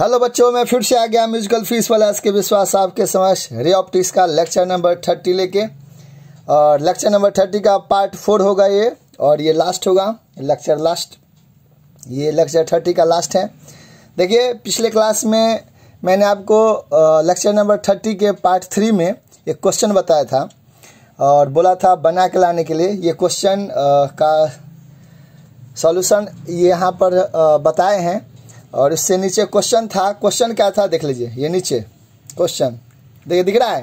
hello बच्चों मैं फिर से आ गया म्यूजिकल फीस वाला एस के विश्वास आपके समक्ष रे ऑप्टिक्स का लेक्चर नंबर थर्टी लेके और लेक्चर नंबर थर्टी का पार्ट फोर होगा ये और ये लास्ट होगा लेक्चर लास्ट ये लेक्चर थर्टी का लास्ट है देखिए पिछले क्लास में मैंने आपको लेक्चर नंबर थर्टी के पार्ट थ्री में एक क्वेश्चन बताया था और बोला था बना के लाने के लिए ये क्वेश्चन का सॉल्यूशन यहाँ पर बताए हैं और इससे नीचे क्वेश्चन था क्वेश्चन क्या था देख लीजिए ये नीचे क्वेश्चन देखिए दिख रहा है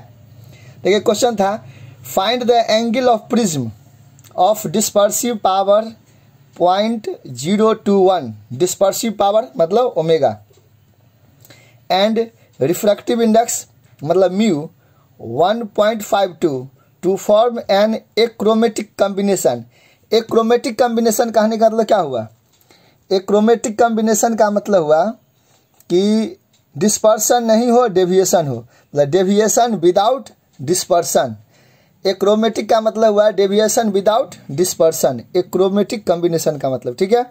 देखिए क्वेश्चन था find the angle of prism of dispersive power point zero two one dispersive power मतलब ओमेगा एंड रिफ्रैक्टिव इंडेक्स मतलब mu one point five two to form an achromatic combination achromatic combination कहने का मतलब क्या हुआ एक chromatic combination का मतलब हुआ कि डिस्पर्सन नहीं हो डेविएशन हो मतलब डेविएशन विदाउट डिस्पर्सन एक्रोमेटिक का मतलब हुआ deviation without dispersion achromatic combination का मतलब ठीक है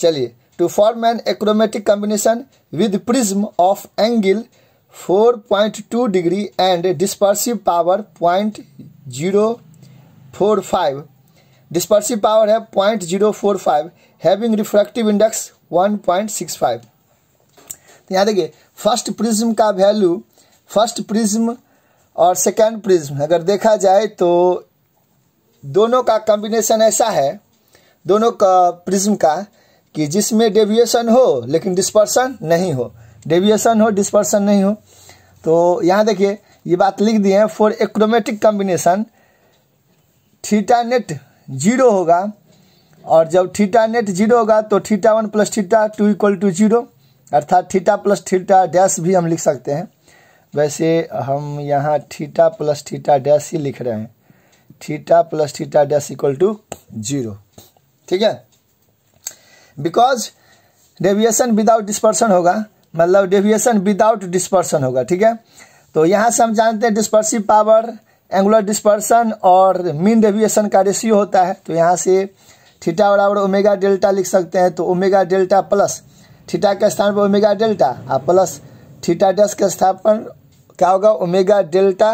चलिए to form an achromatic combination with prism of angle 4.2 degree and dispersive power point zero four five dispersive power है point zero four five having refractive index one point six five तो यहाँ देखिए first prism का value first prism और second prism अगर देखा जाए तो दोनों का कॉम्बिनेशन ऐसा है दोनों का प्रिज्म का कि जिसमें डेविएशन हो लेकिन डिस्पर्सन नहीं हो डेविएशन हो डिस्पर्सन नहीं हो तो यहाँ देखिए ये बात लिख दिए हैं for achromatic combination theta net zero होगा और जब थीटा नेट जीरो होगा तो theta one plus theta two equal to zero अर्थात थीटा प्लस थीटा डैश भी हम लिख सकते हैं वैसे हम यहाँ थीटा प्लस थीटा डैश ही लिख रहे हैं theta plus theta dash equal to zero ठीक है बिकॉज डेविएशन विदाउट डिस्पर्सन होगा मतलब डेविएशन विदाउट डिस्पर्सन होगा ठीक है तो यहाँ से हम जानते हैं डिस्पर्सिव पावर एंगुलर डिस्पर्सन और मीन डेविएशन का रेशियो होता है तो यहाँ से थीटा बराबर ओमेगा डेल्टा लिख सकते हैं तो ओमेगा डेल्टा प्लस थीटा के स्थान पर ओमेगा डेल्टा और प्लस थीटा डैश के स्थान पर क्या होगा omega delta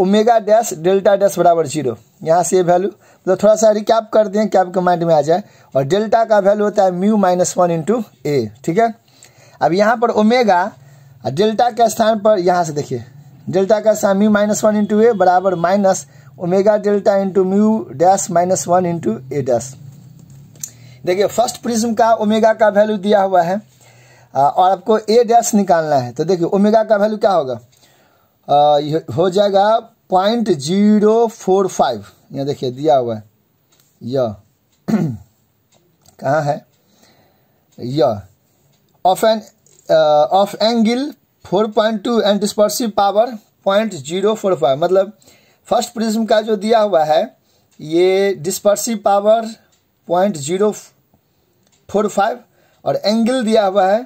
omega dash delta dash बराबर जीरो यहाँ से ये वैल्यू मतलब थोड़ा सा रिकैप कर दें कि आपके माइंड में आ जाए और डेल्टा का वैल्यू होता है mu minus one into A ठीक है अब यहाँ पर ओमेगा डेल्टा के स्थान पर यहाँ से देखिए डेल्टा का mu minus one into A बराबर minus omega delta into mu dash minus one into A dash देखिए फर्स्ट प्रिज्म का ओमेगा का वैल्यू दिया हुआ है और आपको ए डैश निकालना है तो देखिए ओमेगा का वैल्यू क्या होगा हो जाएगा पॉइंट जीरो फोर फाइव यहाँ देखिए दिया हुआ है यह कहाँ है यह of an of angle four point two and dispersive power point zero four five मतलब फर्स्ट प्रिज्म का जो दिया हुआ है ये dispersive power point zero four five और एंगल दिया हुआ है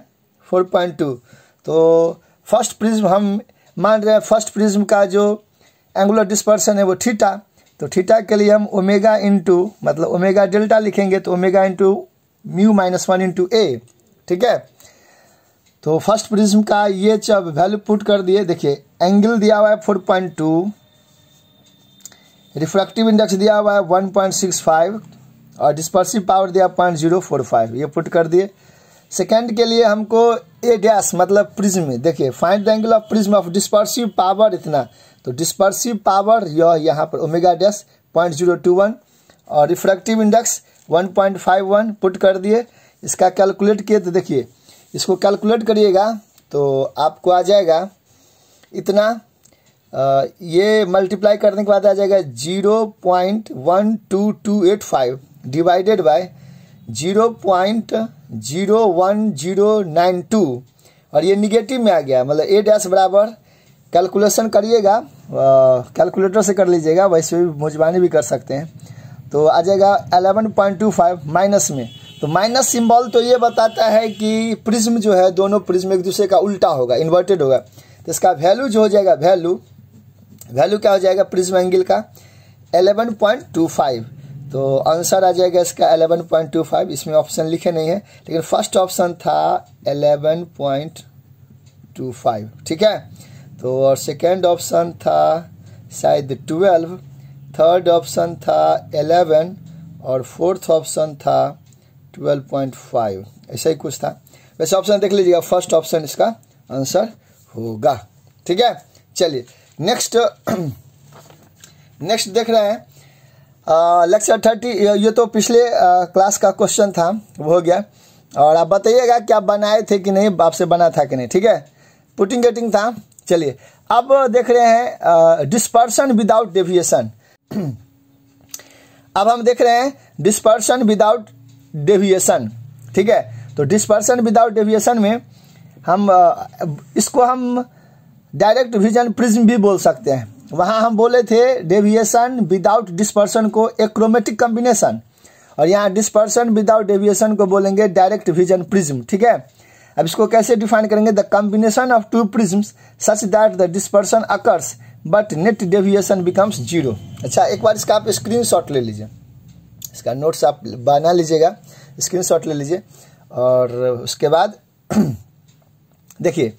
फोर पॉइंट टू तो फर्स्ट प्रिज्म हम मान रहे हैं फर्स्ट प्रिज्म का जो एंगुलर डिस्पर्सन है वो ठीटा तो ठीटा के लिए हम ओमेगा इंटू मतलब ओमेगा डेल्टा लिखेंगे तो omega into mu minus one into A ठीक है तो फर्स्ट प्रिज्म का ये जब वैल्यू पुट कर दिए देखिए एंगल दिया हुआ है four point two refractive index दिया हुआ है वन पॉइंट सिक्स फाइव और डिस्पर्सिव पावर दिया पॉइंट जीरो फोर फाइव ये पुट कर दिए सेकेंड के लिए हमको ए डैश मतलब प्रिज्म देखिए find the angle of prism of dispersive power इतना तो डिस्पर्सिव पावर यह यहाँ पर omega dash point zero two one और refractive index one point five one put कर दिए इसका कैलकुलेट किए तो देखिए इसको कैलकुलेट करिएगा तो आपको आ जाएगा इतना आ, ये मल्टीप्लाई करने के बाद आ जाएगा zero point one two two eight five divided by zero point zero one zero nine two और ये निगेटिव में आ गया मतलब ए डैश बराबर कैलकुलेशन करिएगा कैलकुलेटर से कर लीजिएगा वैसे भी मुजबानी भी कर सकते हैं तो आ जाएगा eleven point two five minus में तो माइनस सिंबल तो ये बताता है कि प्रिज्म जो है दोनों प्रिज्म एक दूसरे का उल्टा होगा इन्वर्टेड होगा तो इसका वैल्यू जो हो जाएगा वैल्यू वैल्यू क्या हो जाएगा प्रिज्म एंगल का 11.25 तो आंसर आ जाएगा इसका 11.25 इसमें ऑप्शन लिखे नहीं है लेकिन फर्स्ट ऑप्शन था 11.25 ठीक है तो और सेकेंड ऑप्शन था शायद 12 थर्ड ऑप्शन था 11 और फोर्थ ऑप्शन था ट्वेल्व पॉइंट फाइव ऐसा ही कुछ था वैसे ऑप्शन देख लीजिएगा फर्स्ट ऑप्शन इसका आंसर होगा ठीक है चलिए नेक्स्ट नेक्स्ट देख रहे हैं लेक्चर थर्टी ये तो पिछले क्लास का क्वेश्चन था वो हो गया और आप बताइएगा क्या बनाए थे कि नहीं आपसे बना था कि नहीं ठीक है पुटिंग कटिंग था चलिए अब देख रहे हैं डिस्पर्सन विदाउट डेविएशन अब हम देख रहे हैं डिस्पर्सन विदाउट डेविएशन ठीक है तो डिस्पर्सन विदाउट डेविएशन में हम इसको हम डायरेक्ट विजन प्रिज्म भी बोल सकते हैं वहाँ हम बोले थे डेविएशन विदाउट डिस्पर्सन को एक्रोमेटिक कम्बिनेशन और यहाँ डिस्पर्सन विदाउट डेविएशन को बोलेंगे डायरेक्ट विजन प्रिज्म ठीक है अब इसको कैसे डिफाइन करेंगे the combination of two prism such that the dispersion occurs but net deviation becomes zero अच्छा एक बार इसका आप स्क्रीन शॉट ले लीजिए इसका नोट्स आप बना लीजिएगा स्क्रीनशॉट ले लीजिए और उसके बाद देखिए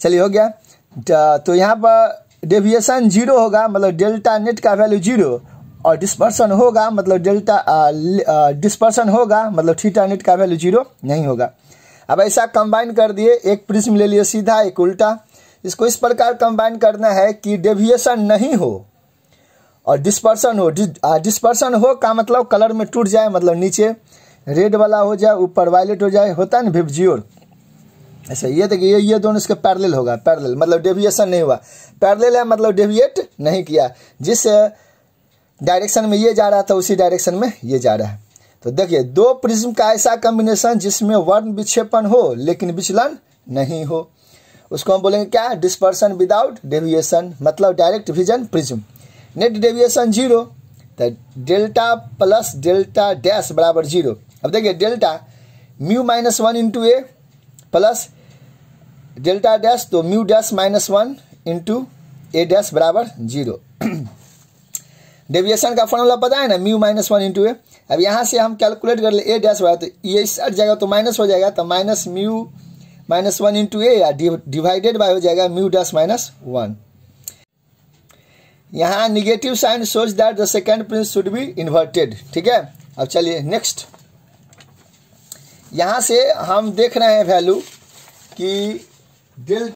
चलिए हो गया तो यहाँ पर डेविएशन जीरो होगा मतलब डेल्टा नेट का वैल्यू जीरो और डिस्पर्सन होगा मतलब डेल्टा डिस्पर्सन होगा मतलब थीटा नेट का वैल्यू जीरो नहीं होगा अब ऐसा कंबाइन कर दिए एक प्रिज्म ले लिए सीधा एक उल्टा इसको इस प्रकार कंबाइन करना है कि डेविएशन नहीं हो और डिस्पर्सन हो डिस्पर्सन हो का मतलब कलर में टूट जाए मतलब नीचे रेड वाला हो जाए ऊपर वायलेट हो जाए होता है ना विपजियोर ऐसा ये देखिए तो ये ये दोनों इसके पैरेलल होगा पैरेलल मतलब डेविएशन नहीं हुआ पैरेलल है मतलब डेविएट नहीं किया जिस डायरेक्शन में ये जा रहा था उसी डायरेक्शन में ये जा रहा है तो देखिए दो प्रिज्म का ऐसा कॉम्बिनेशन जिसमें वर्ण विक्षेपण हो लेकिन विचलन नहीं हो उसको हम बोलेंगे क्या डिस्पर्सन विदाउट डेविएशन मतलब direct vision prism net deviation zero तो डेल्टा प्लस डेल्टा डैश बराबर जीरो अब देखिए delta mu minus one into A plus delta dash तो mu dash minus one into A dash बराबर जीरो डेविएशन का formula पता है ना mu minus one into A अब यहाँ से हम कैलकुलेट कर ले ए डैश बराबर तो ये हट जाएगा तो माइनस हो जाएगा तो minus mu minus one into A या डिवाइडेड बाय हो जाएगा म्यू डैश माइनस वन यहाँ negative sign such that the second prism should be inverted ठीक है अब चलिए नेक्स्ट यहाँ से हम देख रहे हैं वैल्यू कि डेल